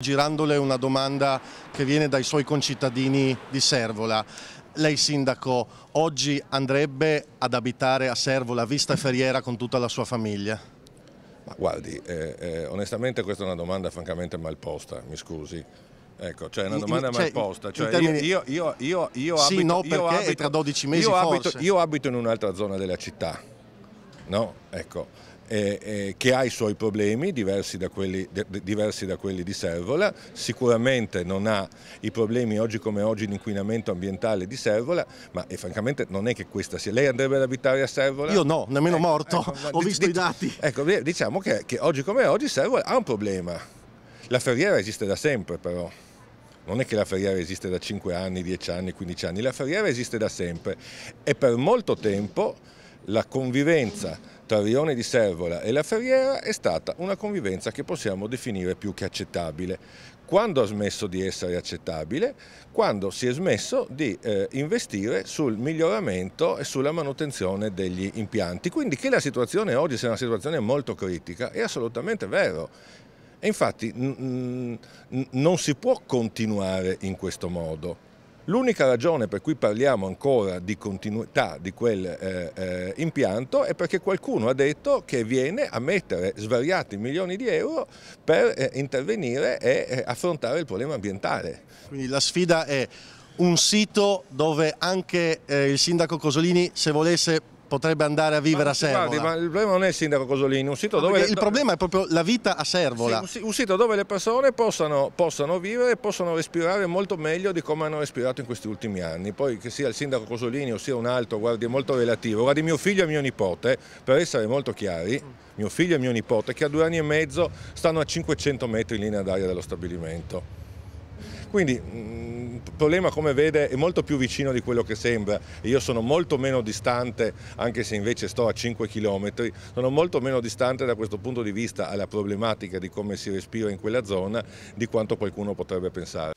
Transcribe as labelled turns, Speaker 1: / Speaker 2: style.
Speaker 1: Girandole una domanda che viene dai suoi concittadini di Servola. Lei sindaco oggi andrebbe ad abitare a Servola, vista e feriera con tutta la sua famiglia?
Speaker 2: Guardi, eh, eh, onestamente questa è una domanda francamente mal posta, mi scusi. Ecco, cioè è una domanda cioè, posta. Cioè, termini... io, io, io, io, abito, sì, no, io abito, tra 12 mesi io abito, io abito in un'altra zona della città, no? Ecco, eh, che ha i suoi problemi diversi da, quelli, de, diversi da, quelli, di Servola, sicuramente non ha i problemi oggi come oggi di inquinamento ambientale di Servola, ma francamente non è che questa sia. Lei andrebbe ad abitare a Servola? Io no, nemmeno ecco, morto, ecco, ho visto i dati. Ecco, diciamo che, che oggi come oggi Servola ha un problema. La ferriera esiste da sempre però. Non è che la ferriera esiste da 5 anni, 10 anni, 15 anni, la ferriera esiste da sempre e per molto tempo la convivenza tra Rione di Servola e la Ferriera è stata una convivenza che possiamo definire più che accettabile. Quando ha smesso di essere accettabile? Quando si è smesso di eh, investire sul miglioramento e sulla manutenzione degli impianti. Quindi che la situazione oggi sia una situazione molto critica è assolutamente vero. E infatti non si può continuare in questo modo. L'unica ragione per cui parliamo ancora di continuità di quel eh, eh, impianto è perché qualcuno ha detto che viene a mettere svariati
Speaker 1: milioni di euro per eh, intervenire e eh, affrontare il problema ambientale. Quindi la sfida è un sito dove anche eh, il sindaco Cosolini, se volesse, potrebbe andare a vivere a Servola. Guardi, ma il problema non è il sindaco Cosolini, un sito ah, dove... Il problema è proprio la vita a Servola.
Speaker 2: Sì, un sito dove le persone possano, possano vivere e possono respirare molto meglio di come hanno respirato in questi ultimi anni. Poi che sia il sindaco Cosolini o sia un altro, guardi, è molto relativo. Guardi, mio figlio e mio nipote, per essere molto chiari, mio figlio e mio nipote, che a due anni e mezzo stanno a 500 metri in linea d'aria dello stabilimento. Quindi mm, problema come vede è molto più vicino di quello che sembra io sono molto meno distante, anche se invece sto a 5 km, sono molto meno distante da questo punto di vista alla problematica di come si respira in quella zona di quanto qualcuno potrebbe pensare.